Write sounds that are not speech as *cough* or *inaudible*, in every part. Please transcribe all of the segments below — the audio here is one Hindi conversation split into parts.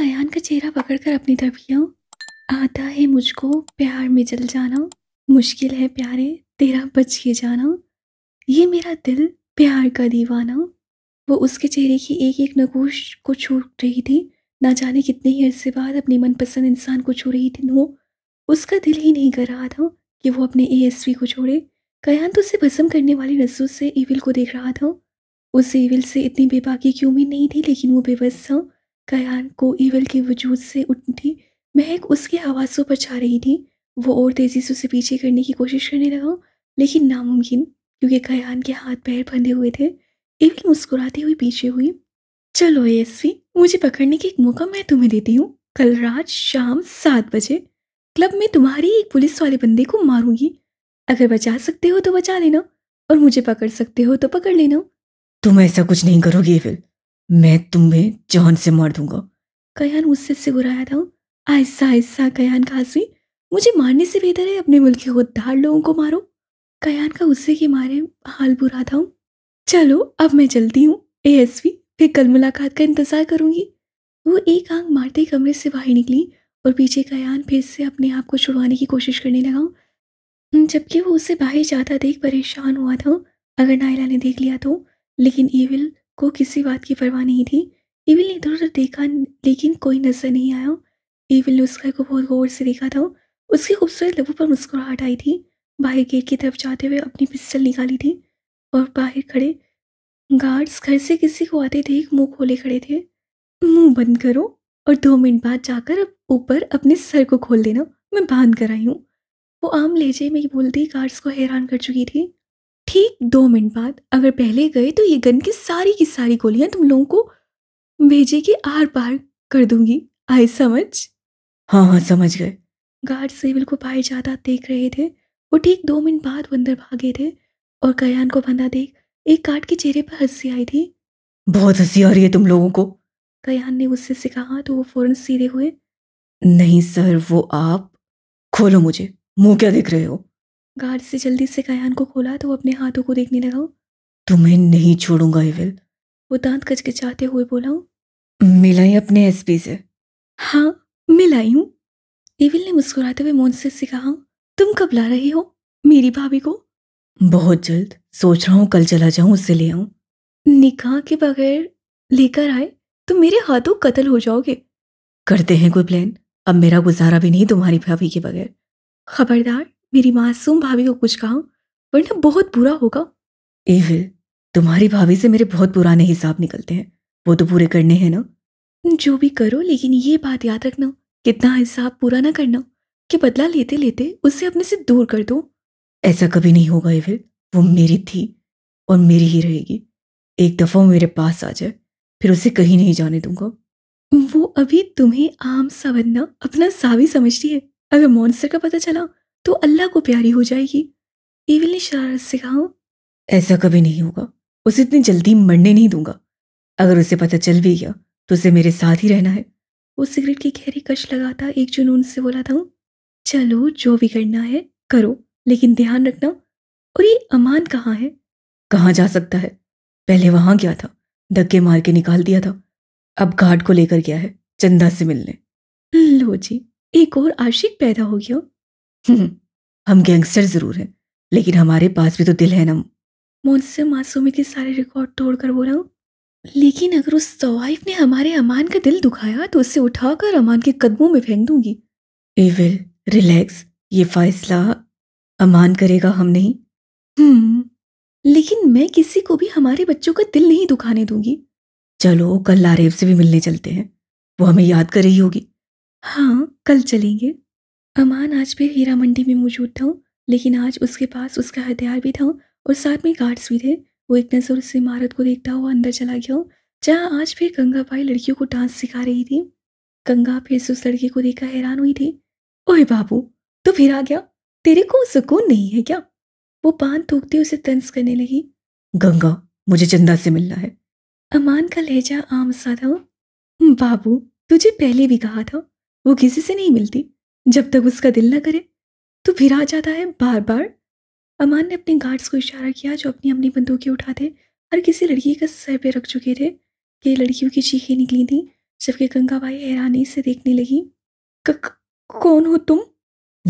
कयान का चेहरा पकड़कर अपनी तरफ किया आता है मुझको प्यार में जल जाना मुश्किल है प्यारे तेरा बच के जाना ये मेरा दिल प्यार का दीवाना वो उसके चेहरे की एक एक नकोश को छू रही थी ना जाने कितने ही अरसे बाद अपने मनपसंद इंसान को छू रही थी वो उसका दिल ही नहीं कर रहा था कि वो अपने ए को छोड़े कयान तो उसे भसम करने वाली नजरों से इविल को देख रहा था उस इविल से इतनी बेबाकी की उम्मीद नहीं थी लेकिन वो बेबस था कयान को ईवल के वजूद से उठी महक उसके आवाज़ों पर छा रही थी वो और तेज़ी से उसे पीछे करने की कोशिश करने लगा लेकिन नामुमकिन क्योंकि कयान के हाथ पैर बंधे हुए थे ईवल मुस्कुराती हुई पीछे हुई चलो एसवी मुझे पकड़ने का एक मौका मैं तुम्हें देती हूँ कल रात शाम सात बजे क्लब में तुम्हारी एक पुलिस वाले बंदे को मारूंगी अगर बचा सकते हो तो बचा लेना और मुझे पकड़ सकते हो तो पकड़ लेना तुम ऐसा कुछ नहीं करोगी एविल मैं तुम्हें जान से मार दूंगा कयान मुझसे सिगुराया था ऐसा ऐसा कयान का हंसी मुझे मारने से बेहतर है अपने मुल्क के खुददार लोगों को मारो कयान का गुस्से के मारे हाल बुरा था चलो अब मैं चलती हूँ ए एस वी फिर कल मुलाकात का इंतज़ार करूंगी वो एक आंख मारते कमरे से बाहर निकली और पीछे कयान फिर से अपने आप को छुड़वाने की कोशिश करने लगा हम्म, जबकि वो उसे बाहर जाता देख परेशान हुआ था अगर नायला ने देख लिया तो लेकिन ईविल को किसी बात की परवाह नहीं थी इविल ने इधर उधर देखा लेकिन कोई नजर नहीं आया इविल ने उसका को बहुत गौर से देखा था उसकी खूबसूरत लबों पर मुस्कुराहट आई थी बाहर गेट की तरफ जाते हुए अपनी पिस्टल निकाली थी और बाहर खड़े गार्ड्स घर से किसी को आते थे मुंह खोले खड़े थे मुंह बंद करो और दो मिनट बाद जाकर अब ऊपर अपने सर को खोल देना मैं बांध कर आई हूँ वो आम लहजे में बोलती गार्ड्स को हैरान कर चुकी थी ठीक दो मिनट बाद अगर पहले गए तो ये गन की सारी की सारी गोलियां तुम लोगों को भेजे के आर पार कर दूंगी आई समझ हाँ हाँ समझ गए गार्ड सिविल को पाए ज्यादा देख रहे थे वो ठीक दो मिनट बाद अंदर भागे थे और कयान को बंदा देख एक गार्ड के चेहरे पर हंसी आई थी बहुत हंसी आ रही है तुम लोगों को कयान ने उससे सिखा तो वो फौरन सीधे हुए नहीं सर वो आप खोलो मुझे मुंह क्या देख रहे हो गार्ड से जल्दी से कायान को खोला तो वो अपने हाथों को देखने लगा तुम्हें नहीं छोड़ूंगा एविल वो दांत कचकचाते हुए बोला मिलाई अपने एसपी से हाँ मिलाई हूँ एविल ने मुस्कुराते हुए मोन्से से कहा तुम कब ला रही हो मेरी भाभी को बहुत जल्द सोच रहा हूँ कल चला जाऊँ उससे ले आऊँ निकाह के बगैर लेकर आए तो मेरे हाथों कत्ल हो जाओगे करते हैं कोई प्लान अब मेरा गुजारा भी नहीं तुम्हारी भाभी के बगैर खबरदार मेरी मासूम भाभी को कुछ कहा वरना बहुत बुरा होगा एविल तुम्हारी भाभी से मेरे बहुत पुराने हिसाब निकलते हैं वो तो पूरे करने हैं ना जो भी करो लेकिन ये बात याद रखना कितना हिसाब पूरा ना करना कि बदला लेते लेते उसे अपने से दूर कर दो ऐसा कभी नहीं होगा एविल वो मेरी थी और मेरी ही रहेगी एक दफ़ा मेरे पास आ जाए फिर उसे कहीं नहीं जाने दूंगा वो अभी तुम्हें आम सा बनना अपना सावी समझती है अगर मॉन्स्टर का पता चला तो अल्लाह को प्यारी हो जाएगी इविल ने शरारत से कहा ऐसा कभी नहीं होगा उसे इतनी जल्दी मरने नहीं दूंगा अगर उसे पता चल भी गया तो उसे मेरे साथ ही रहना है वो सिगरेट की गहरी कश लगाता एक जुनून से बोला था चलो जो भी करना है करो लेकिन ध्यान रखना और ये अमान कहाँ है कहाँ जा सकता है पहले वहां गया था धक्के मार के निकाल दिया था अब घाट को लेकर गया है चंदा से मिलने लो जी एक और आशिक पैदा हो गया हम्म, हम गैंगस्टर जरूर हैं लेकिन हमारे पास भी तो दिल है ना मोन से मासूमी के सारे रिकॉर्ड तोड़कर बोला हूँ लेकिन अगर उस तवाइफ ने हमारे अमान का दिल दुखाया तो उसे उठाकर अमान के कदमों में फेंक दूंगी एविल रिलैक्स ये फैसला अमान करेगा हम नहीं हम्म लेकिन मैं किसी को भी हमारे बच्चों का दिल नहीं दुखाने दूंगी चलो कल लारेब से भी मिलने चलते हैं वो हमें याद कर रही होगी हाँ कल चलेंगे अमान आज भी हीरा मंडी में मौजूद था लेकिन आज उसके पास उसका हथियार भी था और साथ में गार्ड्स भी थे वो एक नज़र उस इमारत को देखता हुआ अंदर चला गया जहाँ आज फिर गंगा भाई लड़कियों को डांस सिखा रही थी गंगा फिर से उस लड़के को देखकर हैरान हुई थी ओहे बाबू तो फिर आ गया तेरे को सुकून नहीं है क्या वो पान थूकते उसे तंस करने लगी गंगा मुझे चंदा से मिलना है अमान का लहजा आम सा था बाबू तुझे पहले भी कहा था वो किसी से नहीं मिलती जब तक उसका दिल न करे तो फिर आ जाता है बार बार अमान ने अपने गार्ड्स को इशारा किया जो अपनी अपनी बंदूकें उठाते और किसी लड़की का सर पे रख चुके थे कि लड़कियों की चीखें निकली थी जबकि गंगा भाई हैरानी से देखने लगी कौन हो तुम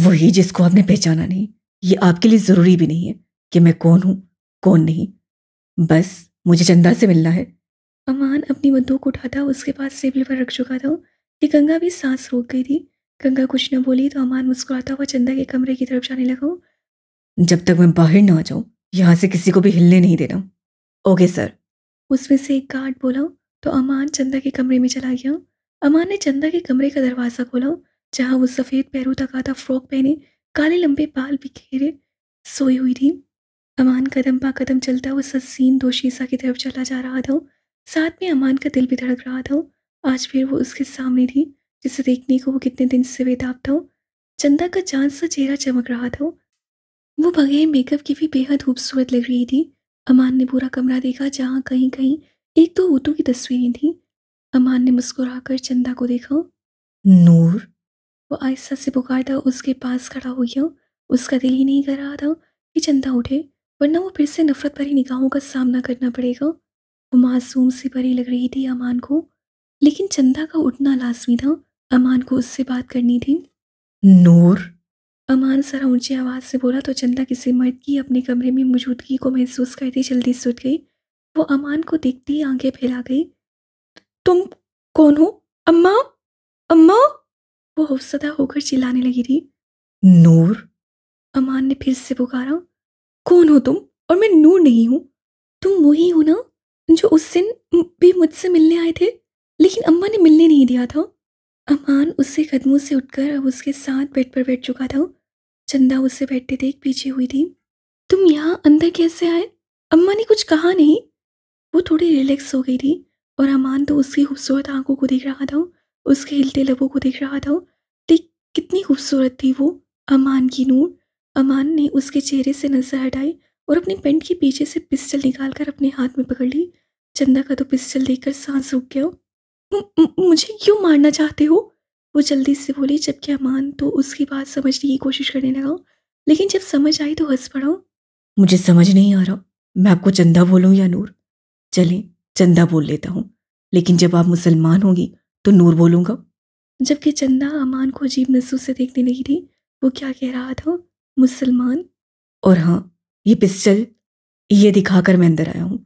वही जिसको आपने पहचाना नहीं ये आपके लिए ज़रूरी भी नहीं है कि मैं कौन हूँ कौन नहीं बस मुझे चंदा से मिलना है अमान अपनी बंदूक उठाता उसके पास टेबल पर रख चुका था कि गंगा भी सांस रोक गई थी गंगा कुछ न बोली तो अमान मुस्कुराता हुआ चंदा के कमरे की तरफ जाने लगा जब तक मैं बाहर ना आ जाऊं यहां से किसी को भी हिलने नहीं देना ओके सर उसमें से एक गार्ड बोला तो अमान चंदा के कमरे में चला गया अमान ने चंदा के कमरे का दरवाज़ा खोला जहां वो सफ़ेद पैरों तक आता फ्रॉक पहने काले लंबे बाल बिखेरे सोई हुई थी अमान कदम पा कदम चलता वो ससीन दो शीशा की तरफ चला जा रहा था साथ में अमान का दिल भी धड़क रहा था आज फिर वो उसके सामने थी जिसे देखने को वो कितने दिन से बेताब था चंदा का चांद सा चेहरा चमक रहा था वो बगैर मेकअप के भी बेहद खूबसूरत लग रही थी अमान ने पूरा कमरा देखा जहाँ कहीं कहीं एक दो ऑटो की तस्वीरें थी अमान ने मुस्कुराकर चंदा को देखा नूर वो आहिस्ता से पुकारता उसके पास खड़ा हो गया उसका दिल ही नहीं कर रहा था कि चंदा उठे वरना वो फिर से नफरत भरी निगाहों का सामना करना पड़ेगा वो मासूम सी परी लग रही थी अमान को लेकिन चंदा का उठना लाजमी था अमान को उससे बात करनी थी नूर अमान सरा ऊंची आवाज़ से बोला तो चंदा किसी मर्द की अपने कमरे में मौजूदगी को महसूस करती जल्दी सुट गई वो अमान को देखती ही आंखें फैला गई तुम कौन हो अम्मा अम्मा वो हौसदा होकर चिल्लाने लगी थी नूर अमान ने फिर से पुकारा कौन हो तुम और मैं नूर नहीं हूँ तुम वही हो ना जो उस दिन भी मुझसे मिलने आए थे लेकिन अम्मा ने मिलने नहीं दिया था अमान उसके कदमों से उठकर अब उसके साथ बेड पर बैठ चुका था चंदा उसे बैठते देख पीछे हुई थी तुम यहाँ अंदर कैसे आए अम्मा ने कुछ कहा नहीं वो थोड़ी रिलैक्स हो गई थी और अमान तो उसकी खूबसूरत आंखों को देख रहा था उसके हिलते लबों को देख रहा था देख कितनी खूबसूरत थी वो अमान की नूर अमान ने उसके चेहरे से नजर हटाई और अपने पेंट के पीछे से पिस्टल निकालकर अपने हाथ में पकड़ ली चंदा का तो पिस्टल देखकर सांस रुक गया मुझे क्यों मारना चाहते हो वो जल्दी से बोली जबकि अमान तो उसकी बात समझने की कोशिश करने लगा लेकिन जब समझ आई तो हंस पड़ा मुझे समझ नहीं आ रहा मैं आपको चंदा बोलूँ या नूर चले चंदा बोल लेता हूँ लेकिन जब आप मुसलमान होगी तो नूर बोलूँगा जबकि चंदा अमान को अजीब नजरों से देखने लगी थी वो क्या कह रहा था मुसलमान और हाँ ये पिस्टल ये दिखाकर मैं अंदर आया हूँ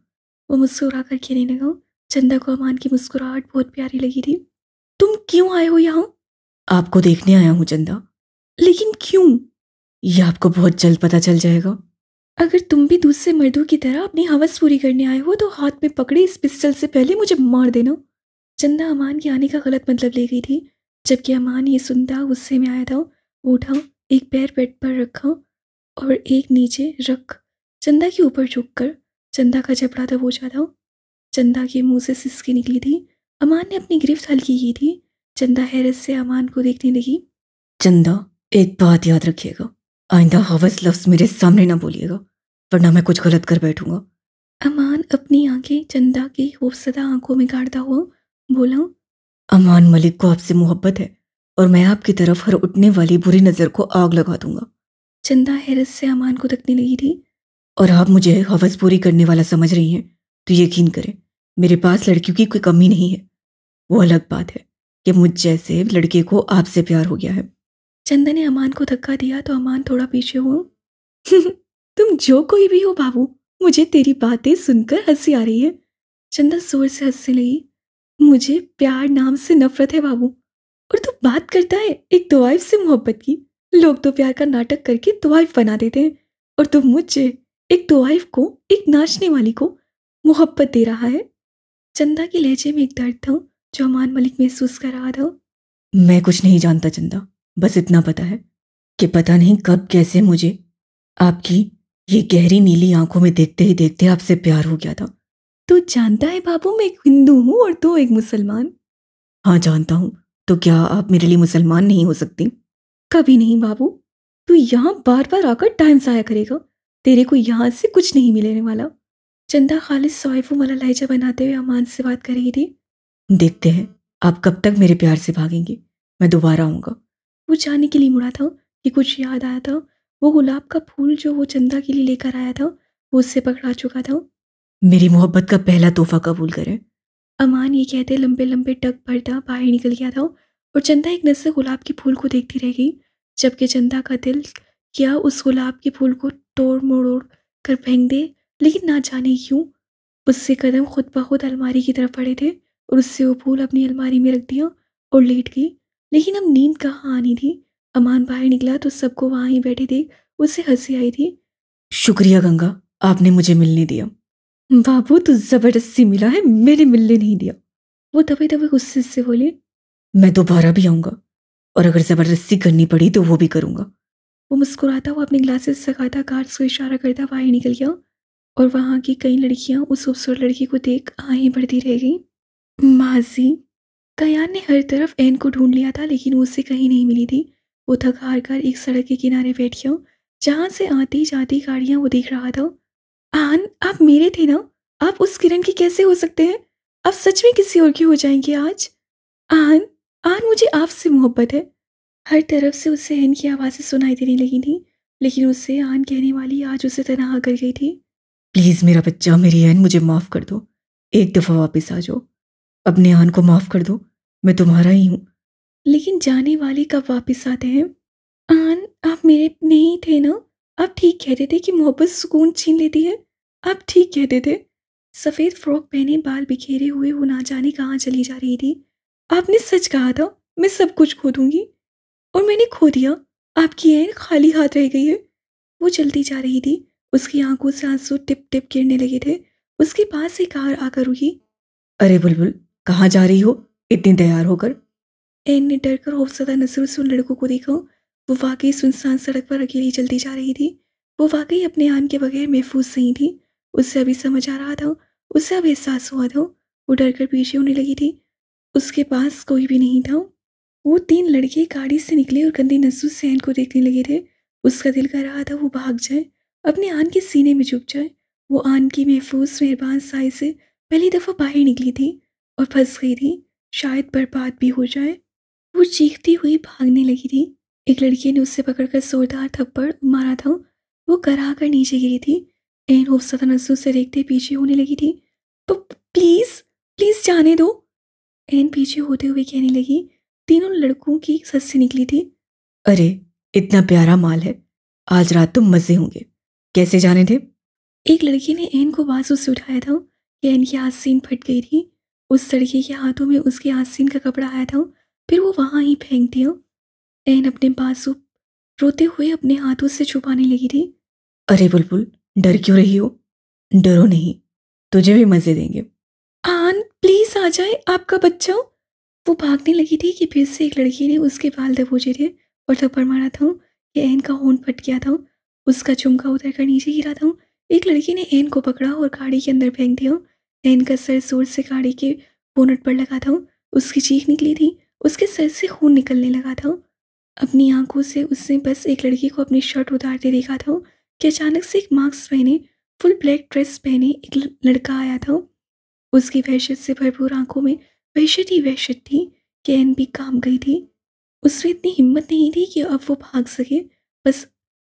वो मुस्कुरा कर कहने लगा चंदा को अमान की मुस्कुराहट बहुत प्यारी लगी थी तुम क्यों आए हो यहाँ आपको देखने आया हूँ चंदा लेकिन क्यों ये आपको बहुत जल्द पता चल जाएगा अगर तुम भी दूसरे मर्दों की तरह अपनी हवस पूरी करने आए हो तो हाथ में पकड़े इस पिस्टल से पहले मुझे मार देना चंदा अमान के आने का गलत मतलब ले गई थी जबकि अमान ये सुनता गुस्से में आया था उठा एक पैर बेड पर रखा और एक नीचे रख चंदा के ऊपर झुक कर चंदा का जबड़ा था दबोचा था चंदा के मुंह से सिसके निकली थी अमान ने अपनी गिरफ्त हल्की की थी चंदा हैरत से अमान को देखने लगी चंदा एक बात याद रखिएगा आइंदा हवस लफ्ज मेरे सामने ना बोलिएगा वरना मैं कुछ गलत कर बैठूंगा अमान अपनी आंखें चंदा की खूबसदा आंखों में गाड़ता हुआ बोला अमान मलिक को आपसे मोहब्बत है और मैं आपकी तरफ हर उठने वाली बुरी नज़र को आग लगा दूंगा चंदा हैरत से अमान को तकने लगी थी और आप मुझे हवस पूरी करने वाला समझ रही हैं तो यकीन करें मेरे पास लड़कियों की कोई कमी नहीं है वो अलग बात है कि मुझ जैसे लड़के को आपसे प्यार हो गया है चंदा ने अमान को धक्का दिया तो अमान थोड़ा पीछे हो *laughs* तुम जो कोई भी हो बाबू मुझे तेरी बातें सुनकर हंसी आ रही है चंदा जोर से हंसने लगी मुझे प्यार नाम से नफरत है बाबू और तू बात करता है एक दुआइफ से मोहब्बत की लोग तो प्यार का नाटक करके दुआइफ बना देते हैं और तुम मुझे एक दुआइफ को एक नाचने वाली को मोहब्बत दे रहा है चंदा के लहजे में एक दर्द था जो अमान मलिक महसूस कर रहा था मैं कुछ नहीं जानता चंदा बस इतना पता है कि पता नहीं कब कैसे मुझे आपकी ये गहरी नीली आंखों में देखते ही देखते आपसे प्यार हो गया था तू जानता है बाबू मैं एक हिंदू हूँ और तू एक मुसलमान हाँ जानता हूँ तो क्या आप मेरे लिए मुसलमान नहीं हो सकती कभी नहीं बाबू तू यहाँ बार बार आकर टाइम साया करेगा तेरे को यहाँ से कुछ नहीं मिलने वाला चंदा खालिद वाला लहजा बनाते हुए अमान से बात कर रही थी देखते हैं आप कब तक मेरे प्यार से भागेंगे मैं दोबारा आऊँगा वो जाने के लिए मुड़ा था कि कुछ याद आया था वो गुलाब का फूल जो वो चंदा के लिए लेकर आया था वो उससे पकड़ा चुका था मेरी मोहब्बत का पहला तोहफा कबूल करें अमान ये कहते लंबे लंबे टक भरता बाहर निकल गया था और चंदा एक नजर गुलाब के फूल को देखती रह गई जबकि चंदा का दिल क्या उस गुलाब के फूल को तोड़ मोड़ कर फेंक दे लेकिन ना जाने क्यों उससे कदम खुद ब खुद अलमारी की तरफ पड़े थे और उससे वो फूल अपनी अलमारी में रख दिया और लेट गई लेकिन अब नींद कहाँ आनी थी अमान बाहर निकला तो सबको वहाँ ही बैठे देख उससे हंसी आई थी शुक्रिया गंगा आपने मुझे मिलने दिया बाबू तू जबरदस्ती मिला है मैंने मिलने नहीं दिया वो दबे दबे गुस्से से बोले मैं दोबारा भी आऊंगा और अगर ज़बरदस्ती करनी पड़ी तो वो भी करूंगा वो मुस्कुराता वो अपने ग्लासेस सकाता कार्ड्स को इशारा करता बाहर निकल गया और वहाँ की कई लड़कियाँ उस खूबसूरत लड़की को देख आहें बढ़ती रह गईं माजी कयान ने हर तरफ एन को ढूंढ लिया था लेकिन उससे कहीं नहीं मिली थी वो थक हार कर एक सड़क के किनारे बैठ गया जहाँ से आती जाती गाड़ियाँ वो देख रहा था आन आप मेरे थे ना आप उस किरण के कैसे हो सकते हैं आप सच में किसी और के हो जाएंगे आज आन आन मुझे आपसे मोहब्बत है हर तरफ से उसे एन की आवाज़ें सुनाई देने लगी थी लेकिन उससे आन कहने वाली आज उसे तनाहा कर गई थी प्लीज़ मेरा बच्चा मेरी एन मुझे माफ़ कर दो एक दफ़ा वापस आ जाओ अपने आन को माफ़ कर दो मैं तुम्हारा ही हूँ लेकिन जाने वाले कब वापस आते हैं आन आप मेरे नहीं थे ना आप ठीक कहते थे कि मोहब्बत सुकून छीन लेती है आप ठीक कहते थे सफ़ेद फ्रॉक पहने बाल बिखेरे हुए वो ना जाने कहाँ चली जा रही थी आपने सच कहा था मैं सब कुछ खो दूंगी और मैंने खो दिया आपकी एन खाली हाथ रह गई है वो चलती जा रही थी उसकी आंखों से आंसू टिप टिप गिरने लगे थे उसके पास से कार आकर रुकी अरे बुलबुल कहाँ जा रही हो इतनी तैयार होकर एन ने डर कर हौसदा नजरों से उन लड़कों को देखा वो वाकई सुनसान सड़क पर अकेली चलती जा रही थी वो वाकई अपने आन के बगैर महफूज नहीं थी उससे अभी समझ आ रहा था उससे अब एहसास हुआ था वो डर कर पीछे होने लगी थी उसके पास कोई भी नहीं था वो तीन लड़के गाड़ी से निकले और गंदी नजू सैन को देखने लगे थे उसका दिल कर रहा था वो भाग जाए अपने आन के सीने में चुप जाए वो आन की महफूज मेहरबान साय से पहली दफ़ा बाहर निकली थी और फंस गई थी शायद बर्बाद भी हो जाए वो चीखती हुई भागने लगी थी एक लड़की ने उससे पकड़कर जोरदार थप्पड़ मारा था वो करा कर नीचे गिरी थी एन होफ्सा तनसू से देखते पीछे होने लगी थी प्लीज़ प्लीज़ जाने दो एन पीछे होते हुए कहने लगी तीनों लड़कों की सस्ती से निकली थी अरे इतना प्यारा माल है आज रात तुम मज़े होंगे कैसे जाने थे एक लड़की ने एन को बाजू से उठाया था कि एन की आसीन फट गई थी उस लड़के के हाथों में उसके आसीन का कपड़ा आया था फिर वो वहाँ ही फेंक दिया एन अपने बाजू रोते हुए अपने हाथों से छुपाने लगी थी अरे बुलबुल डर क्यों रही हो डरो नहीं तुझे भी मजे देंगे आन प्लीज आ जाए आपका बच्चा वो भागने लगी थी कि फिर से एक लड़की ने उसके बाल दबोचे थे और थप्पड़ मारा था कि एन का होन फट गया था उसका चुमका उतर कर नीचे गिरा था एक लड़की ने एन को पकड़ा और गाड़ी के अंदर फेंक दिया एन का सर जोर से गाड़ी के बोनट पर लगा था उसकी चीख निकली थी उसके सर से खून निकलने लगा था अपनी आंखों से उसने बस एक लड़की को अपनी शर्ट उतारते देखा था कि अचानक से एक मास्क पहने फुल ब्लैक ड्रेस पहने एक लड़का आया था उसकी वहशत से भरपूर आंखों में वहशत ही वहशत थी कि एन भी काम गई थी उसमें इतनी हिम्मत नहीं थी कि अब वो भाग सके बस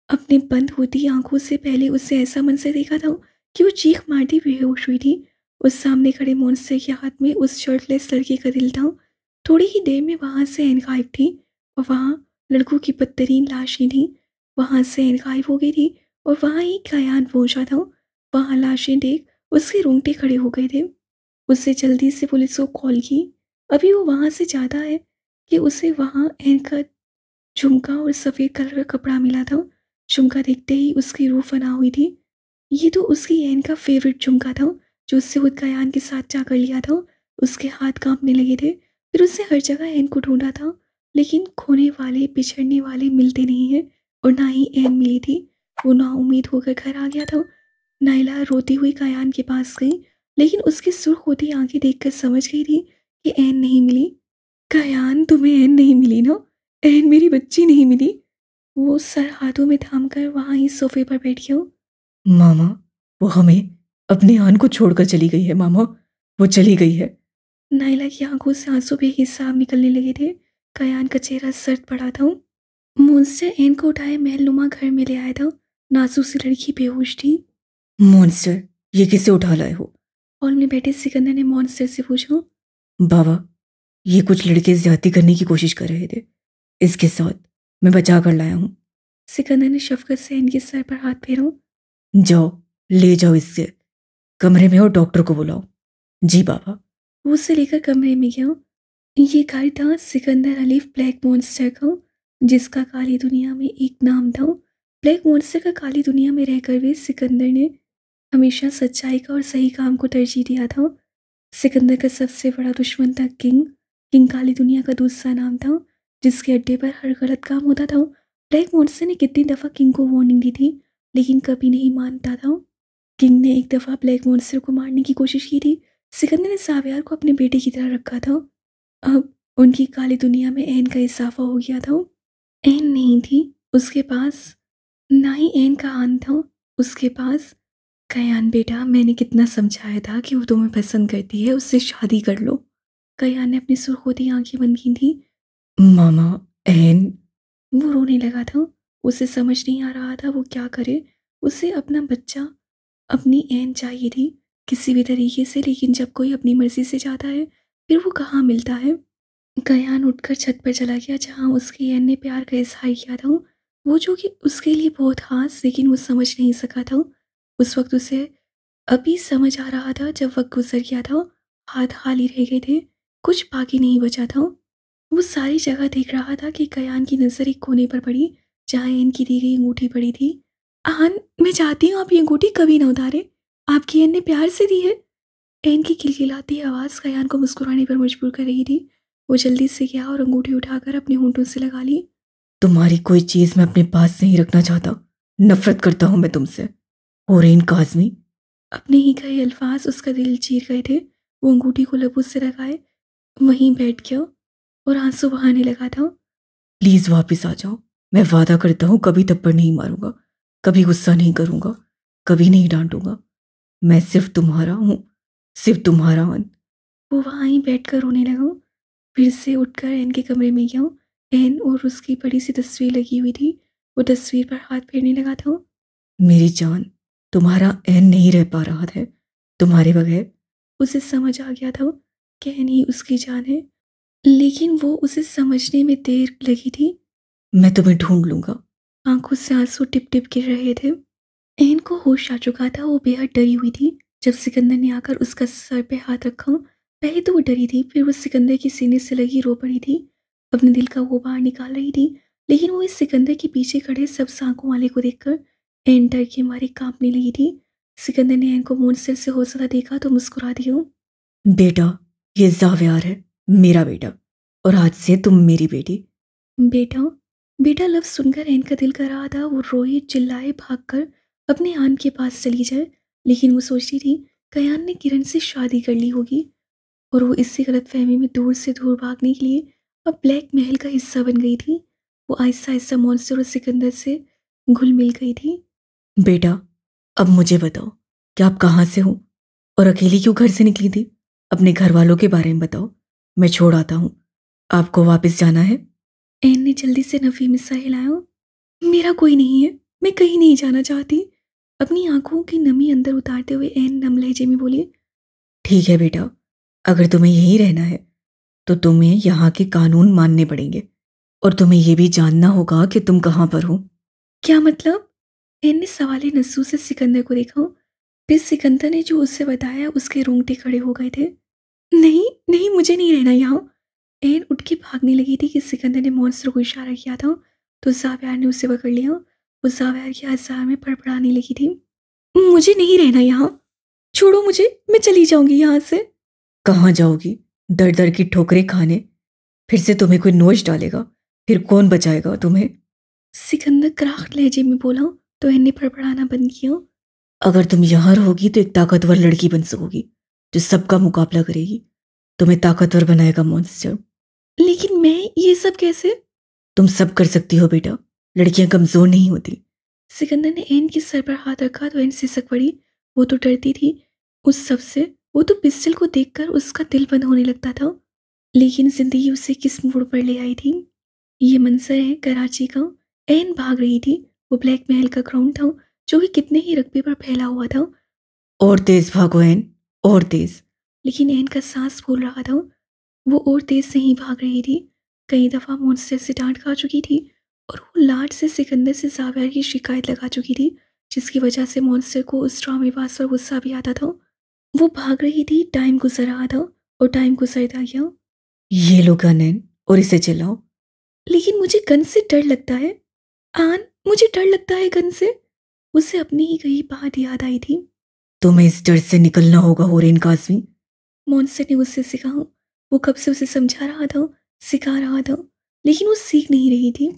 अपने बंद होती आंखों से पहले उसे ऐसा मंजर देखा था कि वो चीख मारती बेहोश हुई थी उस सामने खड़े मोनस्टर के हाथ में उस शर्टलेस लड़के का दिल था थोड़ी ही देर में वहाँ से गायब थी और वहाँ लड़कों की बदतरीन लाशें थी वहाँ से गायब हो गई थी और वहाँ ही खयान पहुँचा था वहाँ लाशें देख उसके रोंगटे खड़े हो गए थे उससे जल्दी से पुलिस को कॉल की अभी वो वहाँ से जाता है कि उसे वहाँ एनका झुमका और सफ़ेद कलर का कपड़ा मिला था झुमका देखते ही उसकी रूह फना हुई थी ये तो उसकी एन का फेवरेट झुमका था जो उससे खुद कयान के साथ जा कर लिया था उसके हाथ कांपने लगे थे फिर उसने हर जगह एन को ढूंढा था लेकिन खोने वाले पिछड़ने वाले मिलते नहीं हैं और ना ही एन मिली थी वो ना उम्मीद होकर घर आ गया था नाइला रोती हुई कायान के पास गई लेकिन उसकी सुर्ख होती आंखें देखकर समझ गई थी कि एन नहीं मिली कायान तुम्हें एन नहीं मिली ना एन मेरी बच्ची नहीं मिली वो सर हाथों में थाम कर वहाँ ही सोफे पर बैठ गया मामा वो हमें अपने आन को छोड़कर चली गई है मामा वो चली गई है नायला की आंखों से आंसू भी हिस्सा निकलने लगे थे कयान का चेहरा सर्द पड़ा था मोन्स्टर एन को उठाए महलनुमा घर में ले आया था नासू सी लड़की बेहोश थी मोन्स्टर ये किसे उठा लाए हो हॉल में बैठे सिकंदर ने मोन्स्टर से पूछा बाबा ये कुछ लड़के ज्यादा करने की कोशिश कर रहे थे इसके साथ मैं बचा कर लाया हूँ सिकंदर ने शफकत से इनके सर पर हाथ फेरा जाओ ले जाओ इससे कमरे में हो डॉक्टर को बुलाओ जी बाबा वो उसे लेकर कमरे में गया ये गाड़ी था सिकंदर अलीफ ब्लैक मोन्स्टर का जिसका काली दुनिया में एक नाम था ब्लैक मोन्स्टर का काली दुनिया में रहकर भी सिकंदर ने हमेशा सच्चाई का और सही काम को तरजीह दिया था सिकंदर का सबसे बड़ा दुश्मन था किंग किंग काली दुनिया का दूसरा नाम था जिसके अड्डे पर हर गलत काम होता था ब्लैक मोन्स्टर ने कितनी दफ़ा किंग को वार्निंग दी थी लेकिन कभी नहीं मानता था किंग ने एक दफ़ा ब्लैक मोन्स्टर को मारने की कोशिश की थी सिकंदर ने सावियार को अपने बेटे की तरह रखा था अब उनकी काली दुनिया में एन का इजाफा हो गया था एन नहीं थी उसके पास ना ही एन का आन था उसके पास कयान बेटा मैंने कितना समझाया था कि वो तुम्हें पसंद करती है उससे शादी कर लो कयान ने अपनी सुरखोती आंखें बंद की थी मामा एन वो रोने लगा था उसे समझ नहीं आ रहा था वो क्या करे उसे अपना बच्चा अपनी एन चाहिए थी किसी भी तरीके से लेकिन जब कोई अपनी मर्ज़ी से जाता है फिर वो कहाँ मिलता है कयान उठकर छत पर चला गया जहाँ उसके एन ने प्यार का इजहार किया था वो जो कि उसके लिए बहुत खास लेकिन वो समझ नहीं सका था उस वक्त उसे अभी समझ आ रहा था जब वक्त गुजर गया था हाथ खाली रह गए थे कुछ बाकी नहीं बचा था वो सारी जगह देख रहा था कि कयान की नज़र एक कोने पर पड़ी जहाँ एन की दी गई अंगूठी पड़ी थी आहन मैं चाहती हूँ आप ये अंगूठी कभी ना उतारे आपकी एन ने प्यार से दी है एन की खिलखिलाती आवाज़ कयान को मुस्कुराने पर मजबूर कर रही थी वो जल्दी से गया और अंगूठी उठाकर अपने होंठों से लगा ली तुम्हारी कोई चीज़ मैं अपने पास नहीं रखना चाहता नफरत करता हूँ मैं तुमसे और इन काजमी अपने ही कई अल्फाज उसका दिल चीर गए थे वो अंगूठी को लबूज से लगाए वहीं बैठ गया और आंसू बहाने लगा था प्लीज वापस आ जाओ मैं वादा करता हूँ कभी थप्पड़ नहीं मारूंगा कभी गुस्सा नहीं करूंगा कभी नहीं डांटूंगा मैं सिर्फ तुम्हारा हूँ सिर्फ तुम्हारा अन वो वहाँ ही बैठ कर रोने लगा फिर से उठकर एन के कमरे में गया एन और उसकी बड़ी सी तस्वीर लगी हुई थी वो तस्वीर पर हाथ फेरने लगा था मेरी जान तुम्हारा एन नहीं रह पा रहा था तुम्हारे बगैर उसे समझ आ गया था कि एन ही उसकी जान है लेकिन वो उसे समझने में देर लगी थी मैं तुम्हें ढूंढ लूंगा आंखों से आंसू टिप टिप गिर रहे थे एहन को होश आ चुका था वो बेहद डरी हुई थी जब सिकंदर ने आकर उसका सर पे हाथ रखा पहले तो वो डरी थी फिर वो सिकंदर के सीने से लगी रो पड़ी थी अपने दिल का वो बाहर निकाल रही थी लेकिन वो इस सिकंदर के पीछे खड़े सब सांकों वाले को देखकर एन डर के मारे कांपने लगी थी सिकंदर ने एन को सिर से हो सकता देखा तो मुस्कुरा दिया बेटा ये जाव्यार है मेरा बेटा और आज से तुम मेरी बेटी बेटा बेटा लफ्ज़ सुनकर एन का दिल कर रहा था वो रोहित चिल्लाए भाग कर अपने आन के पास चली जाए लेकिन वो सोचती थी कयान ने किरण से शादी कर ली होगी और वो इससे गलत फहमी में दूर से दूर भागने के लिए अब ब्लैक महल का हिस्सा बन गई थी वो आहिस्ता आहिस्ता मॉन्स्टर और सिकंदर से घुल मिल गई थी बेटा अब मुझे बताओ कि आप कहाँ से हो और अकेली क्यों घर से निकली थी अपने घर वालों के बारे में बताओ मैं छोड़ आता हूँ आपको वापस जाना है एन ने जल्दी से नफी मिस्सा हिलाया मेरा कोई नहीं है मैं कहीं नहीं जाना चाहती अपनी आंखों की नमी अंदर उतारते हुए एन नम लहजे में बोली ठीक है बेटा अगर तुम्हें यहीं रहना है तो तुम्हें यहाँ के कानून मानने पड़ेंगे और तुम्हें यह भी जानना होगा कि तुम कहाँ पर हो क्या मतलब एन ने सवाल नस्सू से सिकंदर को देखा फिर सिकंदर ने जो उससे बताया उसके रोंगटे खड़े हो गए थे नहीं नहीं मुझे नहीं रहना यहाँ एन उठ के भागने लगी थी कि सिकंदर ने मॉन्स्टर को इशारा किया था तो जाव्यार ने उसे पकड़ लिया वो जाव्यार के हजार में पड़पड़ाने लगी थी मुझे नहीं रहना यहाँ छोड़ो मुझे मैं चली जाऊंगी यहाँ से कहाँ जाओगी दर दर की ठोकरें खाने फिर से तुम्हें कोई नोच डालेगा फिर कौन बचाएगा तुम्हें सिकंदर कराख लहजे में बोला तो इन्हें फड़फड़ाना बंद किया अगर तुम यहाँ रहोगी तो एक ताकतवर लड़की बन सकोगी जो सबका मुकाबला करेगी तुम्हें ताकतवर बनाएगा मॉन्स्टर लेकिन मैं ये सब कैसे तुम सब कर सकती हो बेटा लड़कियां कमजोर नहीं होती सिकंदर ने एन के सर पर हाथ रखा तो एन सिसक पड़ी वो तो डरती थी उस सब से वो तो पिस्टल को देखकर उसका दिल बंद होने लगता था लेकिन जिंदगी उसे किस मोड़ पर ले आई थी ये मंजर है कराची का एन भाग रही थी वो ब्लैक महल का ग्राउंड था जो कि कितने ही रकबे पर फैला हुआ था और तेज भागो एन और तेज लेकिन एन का सांस फूल रहा था वो और तेज से ही भाग रही थी कई दफ़ा मॉन्स्टर से डांट खा चुकी थी और वो लाट से सिकंदर से जावेर की शिकायत लगा चुकी थी जिसकी वजह से मॉन्स्टर को उस ड्रामेबाज पर गुस्सा भी आता था वो भाग रही थी टाइम गुजर रहा था और टाइम गुजरता गया ये लो गन एन और इसे चलाओ लेकिन मुझे गन से डर लगता है आन मुझे डर लगता है गन से उसे अपनी ही कही बात याद आई थी तुम्हें इस डर से निकलना होगा होरेन काजमी मॉन्सर ने उससे सिखाऊं वो कब से उसे समझा रहा था सिखा रहा था लेकिन वो सीख नहीं रही थी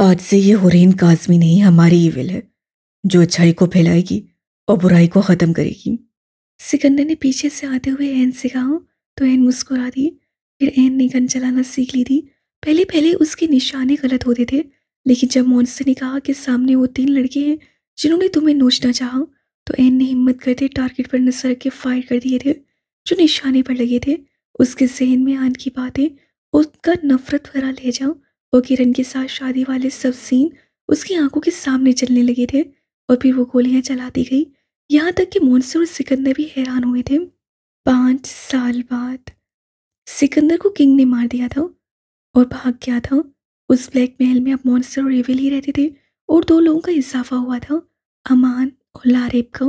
आज से ये हुरेन काजमी नहीं हमारी ही विल है जो अच्छाई को फैलाएगी और बुराई को ख़त्म करेगी सिकंदर ने पीछे से आते हुए एन से कहा तो एन मुस्कुरा दी फिर एन ने गन चलाना सीख ली थी पहले पहले उसके निशाने गलत होते थे लेकिन जब मॉन्स्टर ने कहा कि सामने वो तीन लड़के हैं जिन्होंने तुम्हें नोचना चाहा तो एन ने हिम्मत करते टारगेट पर नसर के फायर कर दिए थे जो निशाने पर लगे थे उसके जहन में आन की बातें उसका नफरत भरा ले जाऊं और किरण के साथ शादी वाले सब सीन उसकी आंखों के सामने चलने लगे थे और फिर वो गोलियां चलाती गई यहाँ तक कि मोनसे और सिकंदर भी हैरान हुए थे पाँच साल बाद सिकंदर को किंग ने मार दिया था और भाग गया था उस ब्लैक महल में अब मोनसर और रेविल ही रहते थे और दो लोगों का इजाफा हुआ था अमान और लारेब का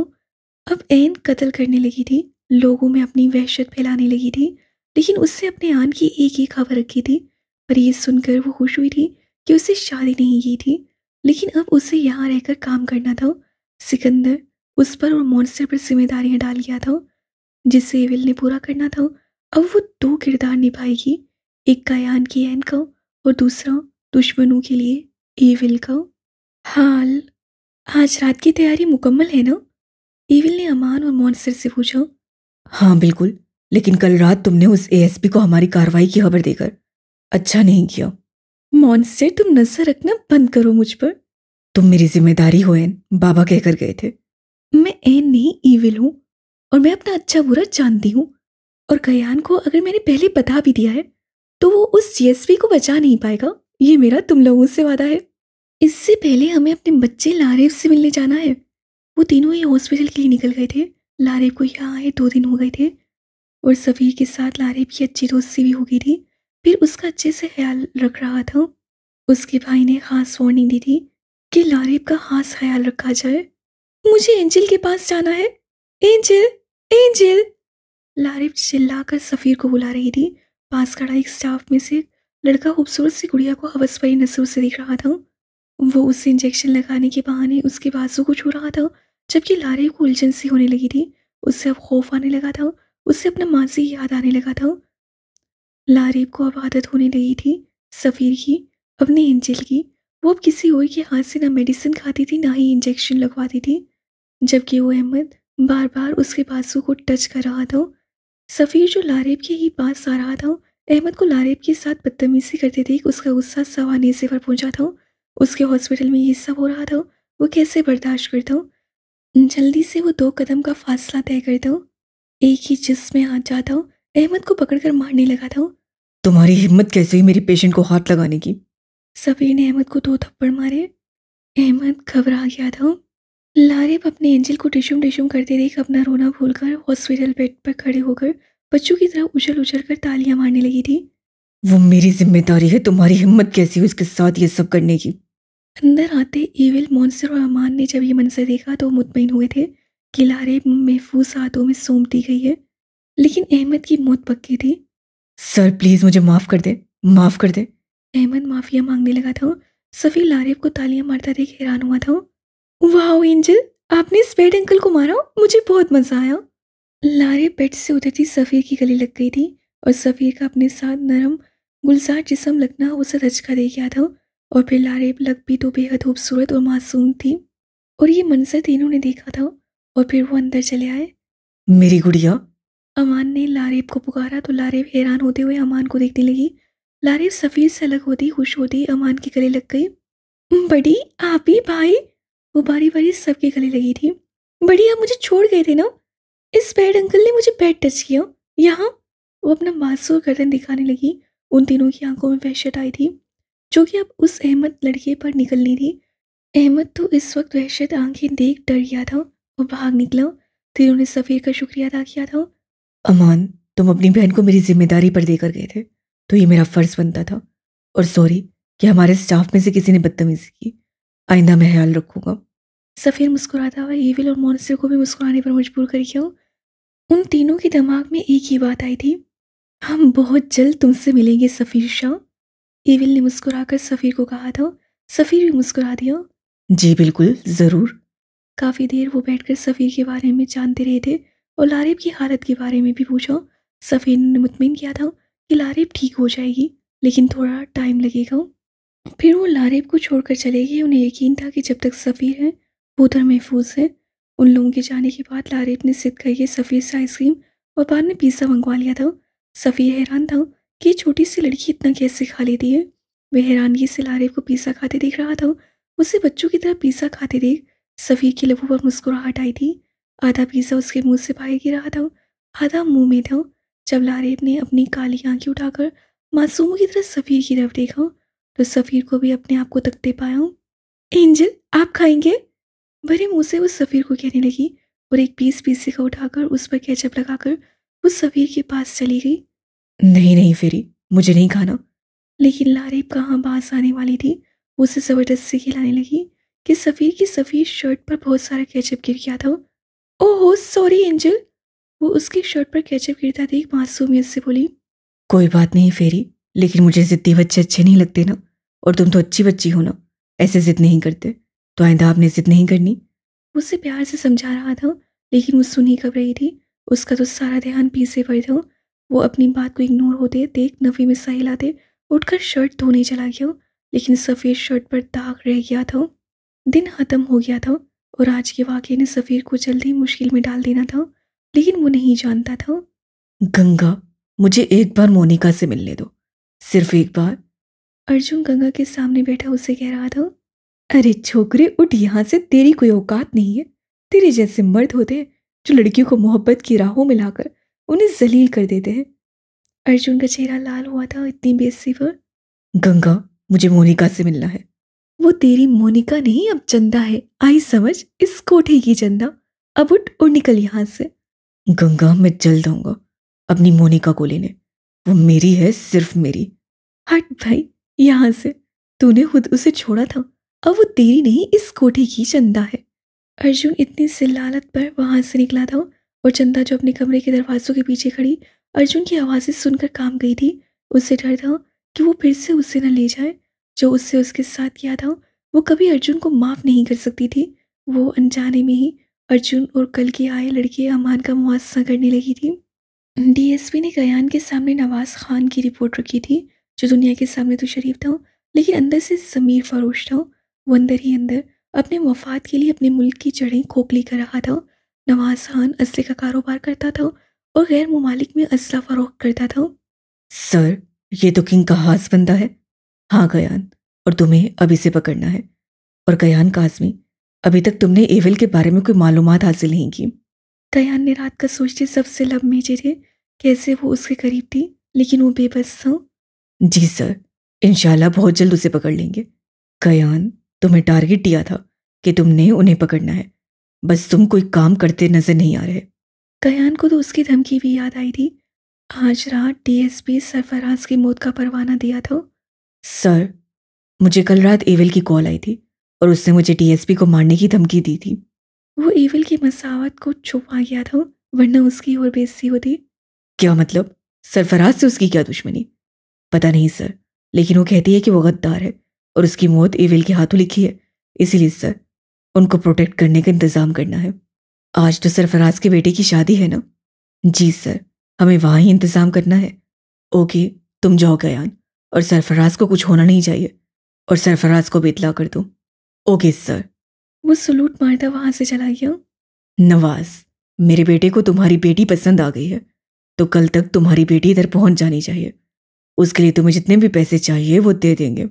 अब एन कत्ल करने लगी थी लोगों में अपनी वहशत फैलाने लगी थी लेकिन उससे अपने आन की एक ही खबर रखी थी पर यह सुनकर वो खुश हुई थी कि उसे शादी नहीं की थी लेकिन अब उसे यहाँ रहकर काम करना था सिकंदर उस पर और मॉन्स्टर पर जिम्मेदारियाँ डाल गया था जिसे एविल ने पूरा करना था अब वो दो किरदार निभाएगी एक कायान की एन का और दूसरा दुश्मनों के लिए एविल का हाल आज रात की तैयारी मुकम्मल है ना एविल ने अमान और मॉन्स्टर से पूछा हाँ बिल्कुल लेकिन कल रात तुमने उस एएसपी को हमारी कार्रवाई की खबर देकर अच्छा नहीं किया मॉन्स्टर तुम नजर रखना बंद करो मुझ पर तुम मेरी जिम्मेदारी हो एन बाबा कहकर गए थे मैं एन नहीं ईविल हूँ और मैं अपना अच्छा बुरा जानती हूँ और कयान को अगर मैंने पहले बता भी दिया है तो वो उस जीएसपी को बचा नहीं पाएगा ये मेरा तुम लोगों से वादा है इससे पहले हमें अपने बच्चे लारेफ से मिलने जाना है वो तीनों ही हॉस्पिटल के लिए निकल गए थे लारे को यहाँ आए दो दिन हो गए थे और सफीर के साथ लारे की अच्छी दोस्ती भी हो गई थी फिर उसका अच्छे से ख्याल रख रहा था उसके भाई ने खास वार्निंग दी थी कि लारेब का खास ख्याल रखा जाए मुझे एंजल के पास जाना है एंजल एंजल चिल्ला चिल्लाकर सफ़ीर को बुला रही थी पास खड़ा एक स्टाफ में से लड़का खूबसूरत सी गुड़िया को हवस भरी नजरों से देख रहा था वो उसे इंजेक्शन लगाने के बहाने उसके बाजू को छू रहा था जबकि लारे को उलझन सी होने लगी थी उससे अब खौफ आने लगा था उससे अपना माजी याद आने लगा था लारेब को अब आदत होने लगी थी सफ़ीर की अपने एंजल की वो अब किसी और के हाथ से ना मेडिसिन खाती थी ना ही इंजेक्शन लगवाती थी जबकि वो अहमद बार बार उसके बाजू को टच कर रहा था सफ़ीर जो लारेब के ही पास आ रहा था अहमद को लारेब के साथ बदतमीजी करते देख उसका गुस्सा सवानेजे पर पहुंचा था उसके हॉस्पिटल में ये सब हो रहा था वो कैसे बर्दाश्त करता हूँ जल्दी से वो दो कदम का फासला तय कर दो एक ही जिस में हाथ जाता हूँ अहमद को पकड़कर मारने लगा था तुम्हारी हिम्मत कैसे हुई मेरी पेशेंट को हाथ लगाने की सबीर ने अहमद को दो थप्पड़ मारे अहमद घबरा गया था लारिब अपने एंजल को टिशुम टिशुम करते देख अपना रोना भूलकर हॉस्पिटल बेड पर खड़े होकर बच्चों की तरह उछल उछल कर तालियां मारने लगी थी वो मेरी जिम्मेदारी है तुम्हारी हिम्मत कैसी हुई उसके साथ ये सब करने की अंदर आते ईविल मॉन्स्टर और अमान ने जब ये मंजर देखा तो मुतमिन हुए थे कि लारे महफूज हाथों में सौंप दी गई है लेकिन अहमद की मौत पक्की थी सर प्लीज़ मुझे माफ़ कर दे माफ़ कर दे अहमद माफ़िया मांगने लगा था सफ़ी लारेब को तालियां मारता देख हैरान हुआ था वाह एंजल आपने स्पेड अंकल को मारा मुझे बहुत मज़ा आया लारे बेड से उतरती सफ़ीर की गली लग गई थी और सफ़ीर का अपने साथ नरम गुलजार जिसम लगना उसे धचका दे गया था और फिर लारे लग भी तो बेहद खूबसूरत और मासूम थी और ये मंजर तीनों तो ने देखा था और फिर वो अंदर चले आए मेरी गुड़िया अमान ने लारेब को पुकारा तो लारेब हैरान होते हुए अमान को देखने लगी लारेब सफ़ीर से अलग होती खुश होती अमान के गले लग गई बड़ी आप ही भाई वो बारी बारी सबके गले लगी थी बड़ी आप मुझे छोड़ गए थे ना इस बैड अंकल ने मुझे बैड टच किया यहाँ वो अपना मासूर गर्दन दिखाने लगी उन तीनों की आंखों में वहशत आई थी जो कि अब उस अहमद लड़के पर निकलनी थी अहमद तो इस वक्त वहशत आंखें देख डर गया था वो भाग निकला फिर उन्होंने सफ़ीर का शुक्रिया अदा किया था अमान तुम अपनी बहन को मेरी जिम्मेदारी पर देकर गए थे तो ये मेरा फ़र्ज़ बनता था और सॉरी कि हमारे स्टाफ में से किसी ने बदतमीजी की आइंदा मैं ख्याल रखूँगा सफ़ीर मुस्कुराता हुआ ईविल और मोनसर को भी मुस्कुराने पर मजबूर कर गया उन तीनों के दिमाग में एक ही बात आई थी हम बहुत जल्द तुमसे मिलेंगे सफ़ीर शाह इविल ने मुस्कुराकर सफ़ीर को कहा था सफ़ीर भी मुस्कुरा दिया जी बिल्कुल ज़रूर काफ़ी देर वो बैठकर सफ़ीर के बारे में जानते रहे थे और लारेब की हालत के बारे में भी पूछा सफ़ीर ने मुतमिन किया था कि लारेब ठीक हो जाएगी लेकिन थोड़ा टाइम लगेगा फिर वो लारेब को छोड़कर चले गए उन्हें यकीन था कि जब तक सफ़ीर है वो उधर महफूज है उन लोगों के जाने के बाद लारेब ने सिद्ध करके सफ़ीर से आइसक्रीम और बाद में पिज़्ज़ा मंगवा लिया था सफ़ीर हैरान था कि छोटी सी लड़की इतना कैसे खा लेती है वह हैरानगी से लारिफ को पिज़्ज़ा खाते देख रहा था उसे बच्चों की तरह पिज़्ज़ा खाते देख सफ़ीर के लबों पर मुस्कुराहट आई थी आधा पिज़्ज़ा उसके मुंह से बाहर गिर रहा था आधा मुंह में था जब लारेब ने अपनी काली आंखें उठाकर मासूमों की तरह सफ़ीर की तरफ देखा तो सफ़ीर को भी अपने आप को तकते पाया हूँ एंजल आप खाएंगे भरे मुँह से वो सफ़ीर को कहने लगी और एक पीस पीसे का उठाकर उस पर कैचअप लगाकर वो सफ़ीर के पास चली गई नहीं नहीं फेरी मुझे नहीं खाना लेकिन लारेब कहाँ बास आने वाली थी उसे ज़बरदस्ती खिलाने लगी कि सफ़ीर की सफ़ीर शर्ट पर बहुत सारा कैचअप गिर गया था ओह सॉरी एंजल वो उसकी शर्ट पर कैचअप गिरता देख मासूमियत से बोली कोई बात नहीं फेरी लेकिन मुझे ज़िद्दी बच्चे अच्छे नहीं लगते ना और तुम तो अच्छी बच्ची हो ना ऐसे ज़िद नहीं करते तो आइंदा आपने ज़िद नहीं करनी उसे प्यार से समझा रहा था लेकिन वो सुनी कब रही थी उसका तो सारा ध्यान पीछे पर था वो अपनी बात को इग्नोर होते देख नफ़ी में सही लाते उठकर शर्ट धोने चला गया लेकिन सफ़ीर शर्ट पर दाग रह गया था दिन ख़त्म हो गया था और आज के वाक्य ने सफ़ीर को जल्दी मुश्किल में डाल देना था लेकिन वो नहीं जानता था गंगा मुझे एक बार मोनिका से मिलने दो सिर्फ एक बार अर्जुन गंगा के सामने बैठा उसे कह रहा था अरे छोकरे उठ यहाँ से तेरी कोई औकात नहीं है तेरे जैसे मर्द होते जो लड़कियों को मोहब्बत की राहों में लाकर उन्हें जलील कर देते हैं अर्जुन का चेहरा लाल हुआ था इतनी बेसी पर गंगा मुझे मोनिका से मिलना है वो तेरी मोनिका नहीं अब चंदा है आई समझ इस कोठे की चंदा अब उठ और निकल यहां से गंगा मैं जल दूंगा अपनी मोनिका को लेने वो मेरी है सिर्फ मेरी हट भाई यहां से तूने खुद उसे छोड़ा था अब वो तेरी नहीं इस कोठे की चंदा है अर्जुन इतनी सिलालत पर वहां से निकला था और चंदा जो अपने कमरे के दरवाजों के पीछे खड़ी अर्जुन की आवाज़ें सुनकर काम गई थी उससे डर था कि वो फिर से उसे न ले जाए जो उससे उसके साथ किया था वो कभी अर्जुन को माफ़ नहीं कर सकती थी वो अनजाने में ही अर्जुन और कल के आए लड़के अमान का मुआवजा करने लगी थी डीएसपी ने कयान के सामने नवाज खान की रिपोर्ट रखी थी जो दुनिया के सामने तो शरीफ था लेकिन अंदर से ज़मीर फरोश था वो अंदर ही अंदर अपने मफाद के लिए अपने मुल्क की जड़ें खोखली कर रहा था नवाज खान असले का कारोबार करता था और गैर ममालिक में असला फरोख करता था सर ये तो किंग का हास बंदा है हाँ गयान और तुम्हें अभी से पकड़ना है और गयान काजमी अभी तक तुमने एवल के बारे में कोई मालूम हासिल नहीं की गयान ने रात का सोचते सबसे लब मेजे थे कैसे वो उसके करीब थी लेकिन वो बेबस था जी सर इनशाला बहुत जल्द उसे पकड़ लेंगे कयान तुम्हें टारगेट दिया था कि तुमने उन्हें पकड़ना है बस तुम कोई काम करते नजर नहीं आ रहे कयान को तो उसकी धमकी भी याद आई थी आज रात डीएसपी सरफराज की मौत का परवाना दिया था सर मुझे कल रात एवल की कॉल आई थी और उसने मुझे डीएसपी को मारने की धमकी दी थी वो एवल की मसावत को छुपा गया था वरना उसकी और बेजती होती क्या मतलब सरफराज से उसकी क्या दुश्मनी पता नहीं सर लेकिन वो कहती है कि वो गद्दार है और उसकी मौत एविल के हाथों लिखी है इसीलिए सर उनको प्रोटेक्ट करने का इंतजाम करना है आज तो सरफराज के बेटे की शादी है ना जी सर हमें वहाँ ही इंतजाम करना है ओके तुम जाओ गयान और सरफराज को कुछ होना नहीं चाहिए और सरफराज को बेतला कर दो ओके सर वो सलूट मारता वहाँ से चला गया नवाज मेरे बेटे को तुम्हारी बेटी पसंद आ गई है तो कल तक तुम्हारी बेटी इधर पहुंच जानी चाहिए उसके लिए तुम्हें जितने भी पैसे चाहिए वो दे देंगे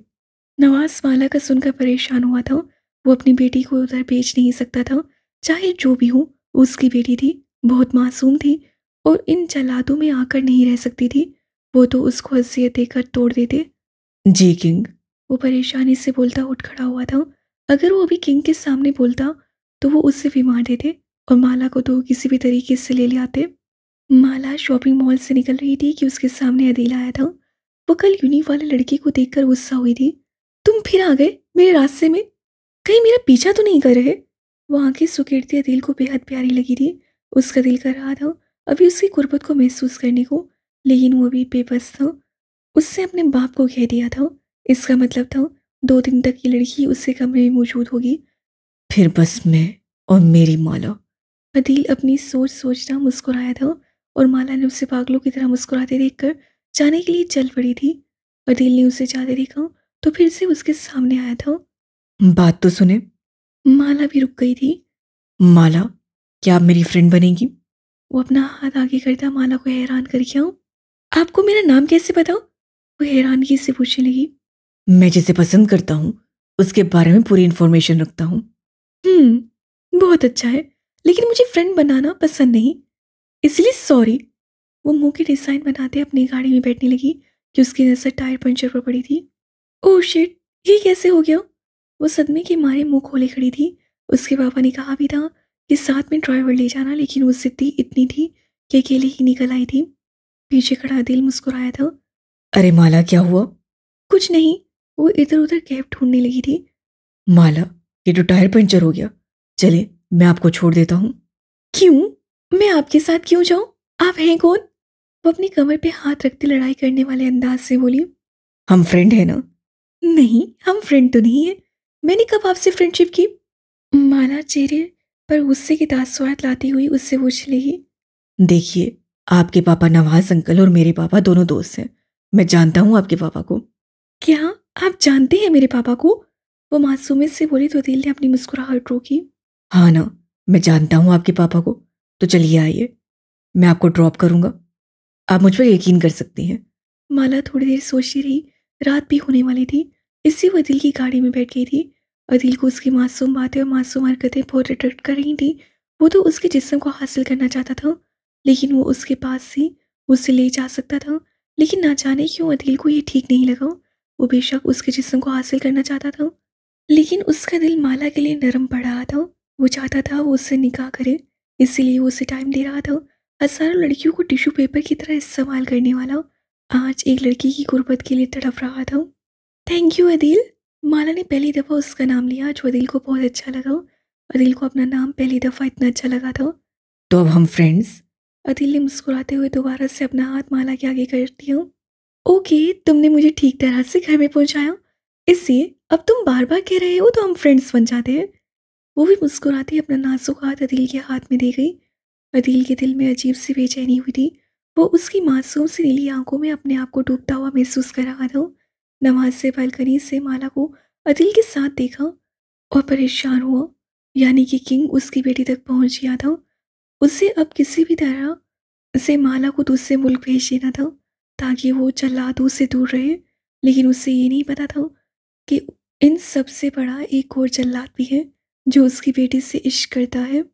नवाज माला का सुनकर परेशान हुआ था वो अपनी बेटी को उधर भेज नहीं सकता था चाहे जो भी हो उसकी बेटी थी बहुत मासूम थी और इन जलादों में आकर नहीं रह सकती थी वो तो उसको हसीियत देकर तोड़ देते जी किंग वो परेशानी से बोलता उठ खड़ा हुआ था अगर वो अभी किंग के सामने बोलता तो वो उससे भी मार देते और माला को तो किसी भी तरीके से ले ले माला शॉपिंग मॉल से निकल रही थी कि उसके सामने अदील आया था वो कल यूनी वाले लड़के को देखकर गुस्सा हुई थी तुम फिर आ गए मेरे रास्ते में कहीं मेरा पीछा तो नहीं कर रहे वो आंखें सुकेड़ती दिल को बेहद प्यारी लगी थी उसका दिल कर रहा था अभी उसकी गुर्बत को महसूस करने को लेकिन वो अभी बेबस था उससे अपने बाप को कह दिया था इसका मतलब था दो दिन तक ये लड़की उससे कमरे में मौजूद होगी फिर बस मैं और मेरी माला अदील अपनी सोच सोचना मुस्कुराया था और माला ने उसे पागलों की तरह मुस्कुराते देखकर जाने के लिए चल पड़ी थी अदील ने उसे जाते देखा तो फिर से उसके सामने आया था बात तो सुने माला भी रुक गई थी माला क्या आप मेरी फ्रेंड बनेगी वो अपना हाथ आगे करता माला को हैरान कर गया हूँ आपको मेरा नाम कैसे बताओ वो हैरानगी से पूछने लगी मैं जिसे पसंद करता हूँ उसके बारे में पूरी इन्फॉर्मेशन रखता हूँ हम्म, बहुत अच्छा है लेकिन मुझे फ्रेंड बनाना पसंद नहीं इसलिए सॉरी वो मुंह की डिज़ाइन बनाते अपनी गाड़ी में बैठने लगी कि उसकी नज़र टायर पंचर पर पड़ी थी ओह oh शिट ये कैसे हो गया वो सदमे के मारे मुंह खोले खड़ी थी उसके पापा ने कहा भी था कि साथ में ड्राइवर ले जाना लेकिन वो सिद्धि इतनी थी कि अकेले ही निकल आई थी पीछे खड़ा दिल मुस्कुराया था अरे माला क्या हुआ कुछ नहीं वो इधर उधर कैब ढूंढने लगी थी माला ये तो टायर पंचर हो गया चले मैं आपको छोड़ देता हूँ क्यों मैं आपके साथ क्यों जाऊँ आप हैं कौन वो अपनी कमर पे हाथ रखते लड़ाई करने वाले अंदाज से बोली हम फ्रेंड है ना नहीं हम फ्रेंड तो नहीं है मैंने कब आपसे फ्रेंडशिप की माना चेहरे पर गुस्से की दास्वाद लाती हुई उससे पूछ ली देखिए आपके पापा नवाज अंकल और मेरे पापा दोनों दोस्त हैं मैं जानता हूँ आपके पापा को क्या आप जानते हैं मेरे पापा को वो मासूमियत से बोली तो दिल ने अपनी मुस्कुराहट रोकी हाँ ना मैं जानता हूँ आपके पापा को तो चलिए आइए मैं आपको ड्रॉप करूंगा आप मुझ पर यकीन कर सकती हैं माला थोड़ी देर सोचती रही रात भी होने वाली थी इससे वो दिल की गाड़ी में बैठ गई थी अदिल को उसकी मासूम बातें और मासूम हरकतें बहुत अट्रैक्ट कर रही थी वो तो उसके जिसम को हासिल करना चाहता था लेकिन वो उसके पास से उससे ले जा सकता था लेकिन ना जाने क्यों अदिल को ये ठीक नहीं लगा वो बेशक उसके जिसम को हासिल करना चाहता था लेकिन उसका दिल माला के लिए नरम पड़ रहा था वो चाहता था वो उससे निकाह करे इसीलिए वो उसे टाइम दे रहा था हजारों लड़कियों को टिश्यू पेपर की तरह इस्तेमाल करने वाला आज एक लड़की की गुर्बत के लिए तड़प रहा था थैंक यू अदिल माला ने पहली दफ़ा उसका नाम लिया जो अदिल को बहुत अच्छा लगा अदिल को अपना नाम पहली दफ़ा इतना अच्छा लगा था तो अब हम फ्रेंड्स अदिल ने मुस्कुराते हुए दोबारा से अपना हाथ माला के आगे कर दिया ओके तुमने मुझे ठीक तरह से घर में पहुंचाया इसलिए अब तुम बार बार कह रहे हो तो हम फ्रेंड्स बन जाते हैं वो भी मुस्कुराती अपना नाजुक हाथ अदिल के हाथ में दे गई अदिल के दिल में अजीब सी बेचैनी हुई थी वो उसकी मासूम सी नीली आंखों में अपने आप को डूबता हुआ महसूस कर रहा था नवाज से बालकनी से माला को अदिल के साथ देखा और परेशान हुआ यानी कि किंग उसकी बेटी तक पहुंच गया था उसे अब किसी भी तरह से माला को दूसरे मुल्क भेज देना था ताकि वो जल्लादों से दूर रहे लेकिन उसे ये नहीं पता था कि इन सबसे बड़ा एक और जल्लाद भी है जो उसकी बेटी से इश्क करता है